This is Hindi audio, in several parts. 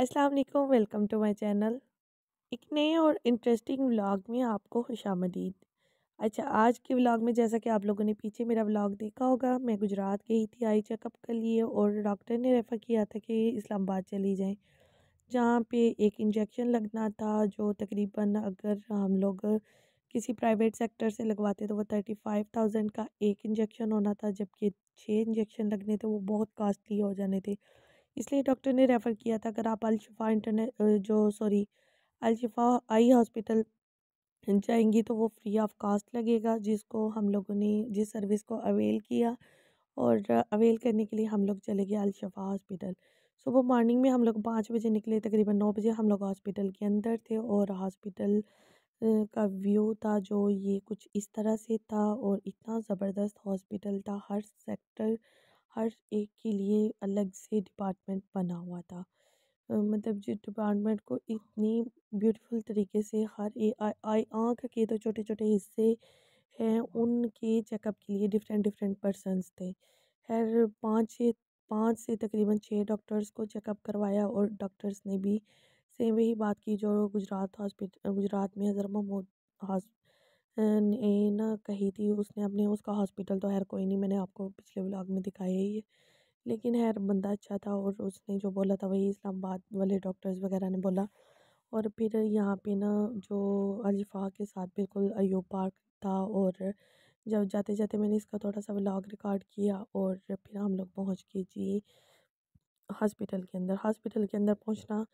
अस्सलाम वालेकुम वेलकम टू माय चैनल एक नए और इंटरेस्टिंग व्लॉग में आपको खुश आमदीद अच्छा आज के व्लॉग में जैसा कि आप लोगों ने पीछे मेरा व्लॉग देखा होगा मैं गुजरात गई थी आई चेकअप के लिए और डॉक्टर ने रेफ़र किया था कि इस्लामाबाद चली जाएं जहाँ पे एक इंजेक्शन लगना था जो तकरीबन अगर हम लोग किसी प्राइवेट सेक्टर से लगवाते तो वो थर्टी फाइव थाउजेंड का एक इंजेक्शन होना था जबकि छः इंजेक्शन लगने थे वो बहुत कास्टली हो जाने थे इसलिए डॉक्टर ने रेफ़र किया था अगर आप अलशफा इंटरनेट जो सॉरी अलशफा आई हॉस्पिटल जाएंगी तो वो फ्री ऑफ कास्ट लगेगा जिसको हम लोगों ने जिस सर्विस को अवेल किया और अवेल करने के लिए हम लोग चले गए अलशफा हॉस्पिटल सुबह मॉर्निंग में हम लोग पाँच बजे निकले तकरीबन नौ बजे हम लोग हॉस्पिटल के अंदर थे और हॉस्पिटल का व्यू था जो ये कुछ इस तरह से था और इतना ज़बरदस्त हॉस्पिटल था हर सेक्टर हर एक के लिए अलग से डिपार्टमेंट बना हुआ था मतलब जिस डिपार्टमेंट को इतनी ब्यूटीफुल तरीके से हर आई आँख के तो छोटे छोटे हिस्से हैं उनके चेकअप के लिए डिफरेंट डिफरेंट पर्सनस थे खैर पाँच छः पाँच से तकरीबन छः डॉक्टर्स को चेकअप करवाया और डॉक्टर्स ने भी सेम वही बात की जो गुजरात हॉस्पिटल गुजरात में हज़रत महमूद ने ना कही थी उसने अपने उसका हॉस्पिटल तो हैर कोई नहीं मैंने आपको पिछले व्लॉग में दिखाया ही है लेकिन हैर बंदा अच्छा था और उसने जो बोला था वही इस्लामाबाद वाले डॉक्टर्स वगैरह ने बोला और फिर यहाँ पे ना जो अलिफा के साथ बिल्कुल अयूब पार्क था और जब जाते जाते मैंने इसका थोड़ा सा ब्लॉग रिकॉर्ड किया और फिर हम लोग पहुँच गए जी हॉस्पिटल के अंदर हॉस्पिटल के अंदर पहुँचना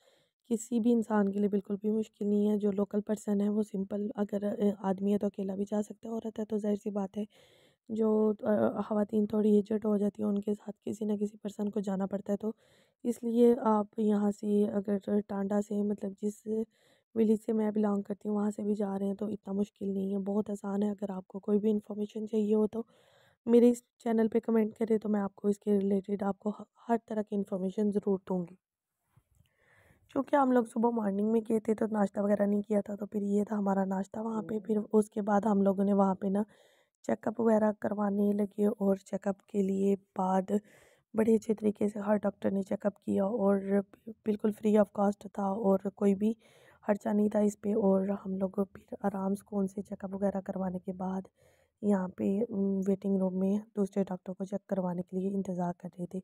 किसी भी इंसान के लिए बिल्कुल भी मुश्किल नहीं है जो लोकल पर्सन है वो सिंपल अगर आदमी है तो अकेला भी जा सकता है औरत है तो ज़ाहिर सी बात है जो खातन थोड़ी इजट हो जाती है उनके साथ किसी ना किसी पर्सन को जाना पड़ता है तो इसलिए आप यहाँ से अगर टांडा से मतलब जिस विलेज से मैं बिलोंग करती हूँ वहाँ से भी जा रहे हैं तो इतना मुश्किल नहीं है बहुत आसान है अगर आपको कोई भी इंफॉर्मेशन चाहिए हो तो मेरे इस चैनल पे कमेंट करें तो मैं आपको इसके रिलेटेड आपको हर तरह की इन्फॉर्मेशन ज़रूर दूँगी क्योंकि हम लोग सुबह मॉर्निंग में किए थे तो नाश्ता वगैरह नहीं किया था तो फिर ये था हमारा नाश्ता वहाँ पे फिर हम्म। उसके बाद हम लोगों ने वहाँ पे ना चेकअप वगैरह करवाने लगे और चेकअप के लिए बाद बड़े अच्छे तरीके से हर डॉक्टर ने चेकअप किया और बिल्कुल फ्री ऑफ कॉस्ट था और कोई भी खर्चा नहीं था इस पर और हम लोग फिर आराम सुकून से चेकअप वगैरह करवाने के बाद यहाँ पे वेटिंग रूम में दूसरे डॉक्टर को चेक करवाने के लिए इंतज़ार कर रहे थे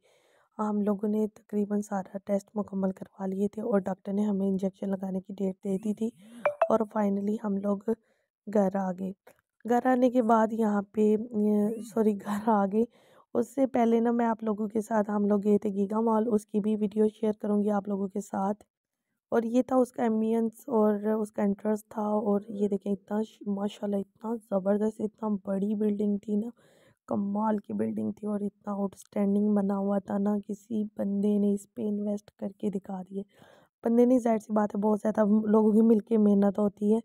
हम लोगों ने तकरीबन सारा टेस्ट मुकम्मल करवा लिए थे और डॉक्टर ने हमें इंजेक्शन लगाने की डेट दे दी थी और फाइनली हम लोग घर आ गए घर आने के बाद यहाँ पे सॉरी घर आ गए उससे पहले ना मैं आप लोगों के साथ हम लोग गए थे गीगा मॉल उसकी भी वीडियो शेयर करूँगी आप लोगों के साथ और ये था उसका एम्बियंस और उसका इंटरेस्ट था और ये देखें इतना माशाल्लाह इतना ज़बरदस्त इतना बड़ी बिल्डिंग थी ना कमाल की बिल्डिंग थी और इतना आउटस्टैंडिंग बना हुआ था ना किसी बंदे ने इस पर इन्वेस्ट करके दिखा दिए बंदे ने जाहिर सी बात है बहुत ज़्यादा लोगों की मिलके मेहनत होती है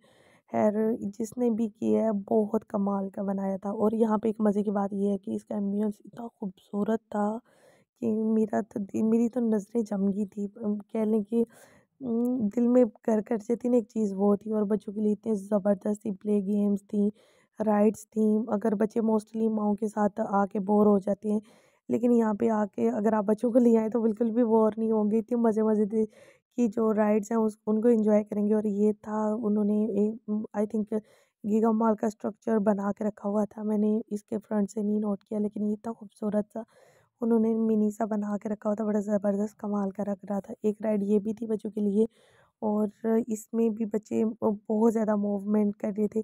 खैर जिसने भी किया है बहुत कमाल का बनाया था और यहाँ पे एक मज़े की बात यह है कि इसका एम्बियंस इतना खूबसूरत था कि मेरा तो मेरी तो नज़रें जम गई थी कह लें कि दिल में कर कर जाती ना एक चीज़ वो थी और बच्चों के लिए इतने ज़बरदस्त प्ले गेम्स थी राइड्स थी अगर बच्चे मोस्टली माओ के साथ आके बोर हो जाते हैं लेकिन यहाँ पे आके अगर आप बच्चों को ले आए तो बिल्कुल भी बोर नहीं होंगे इतने मज़े मज़े की जो राइड्स हैं उस उनको इन्जॉय करेंगे और ये था उन्होंने आई थिंक गीगा मॉल का स्ट्रक्चर बना के रखा हुआ था मैंने इसके फ्रंट से नहीं नोट किया लेकिन ये इतना खूबसूरत सा उन्होंने मिनी सा बना के रखा हुआ था बड़ा ज़बरदस्त कमाल का रख रहा था एक राइड ये भी थी बच्चों के लिए और इसमें भी बच्चे बहुत ज़्यादा मूवमेंट कर रहे थे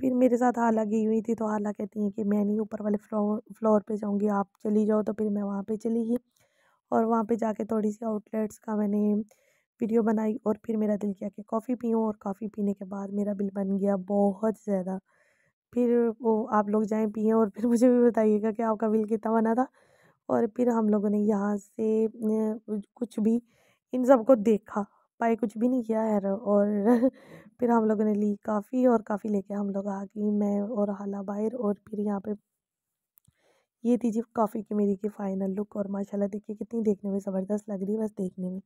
फिर मेरे साथ हाला गई हुई थी तो हाला कहती हैं कि मैं नहीं ऊपर वाले फ्लोर फ्लोर पर जाऊँगी आप चली जाओ तो फिर मैं वहाँ पर चली गई और वहाँ पर जाके थोड़ी सी आउटलेट्स का मैंने वीडियो बनाई और फिर मेरा दिल किया कि कॉफ़ी पीऊँ और कॉफ़ी पीने के बाद मेरा बिल बन गया बहुत ज़्यादा फिर वो आप लोग जाएँ पिए और फिर मुझे भी बताइएगा कि आपका बिल कितना बना था और फिर हम लोगों ने यहाँ से कुछ भी इन सब को देखा पाई कुछ भी नहीं किया है और फिर हम लोगों ने ली काफ़ी और काफ़ी लेके हम लोग आ गए मैं और हाला बाहर और फिर यहाँ पे ये थी जी काफ़ी की मेरी की फ़ाइनल लुक और माशाल्लाह देखिए कितनी देखने में ज़बरदस्त लग रही है बस देखने में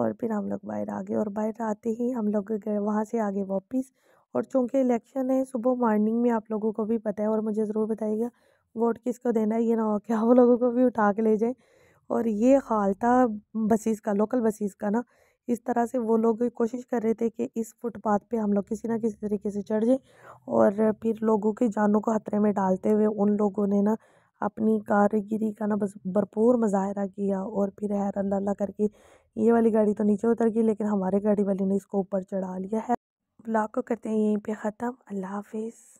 और फिर हम लोग बाहर आ गए और बाहर आते ही हम लोग गए वहाँ से आ गए वापस और चूँकि इलेक्शन है सुबह मॉर्निंग में आप लोगों को भी पता है और मुझे ज़रूर बताइएगा वोट किसको देना है ये ना हो क्या हम लोगों को भी उठा के ले जाए और ये हाल था बसीस का लोकल बसीस का ना इस तरह से वो लोग कोशिश कर रहे थे कि इस फुटपाथ पे हम लोग किसी ना किसी तरीके से चढ़ जाएं और फिर लोगों की जानों को खतरे में डालते हुए उन लोगों ने ना अपनी कारगिरी का ना बस भरपूर मुजाहरा किया और फिर हैर अल्लाह करके ये वाली गाड़ी तो नीचे उतर गई लेकिन हमारे गाड़ी वाले ने इसको ऊपर चढ़ा लिया है ब्लॉक को करते हैं यहीं पर ख़त्म अल्लाह हाफिज़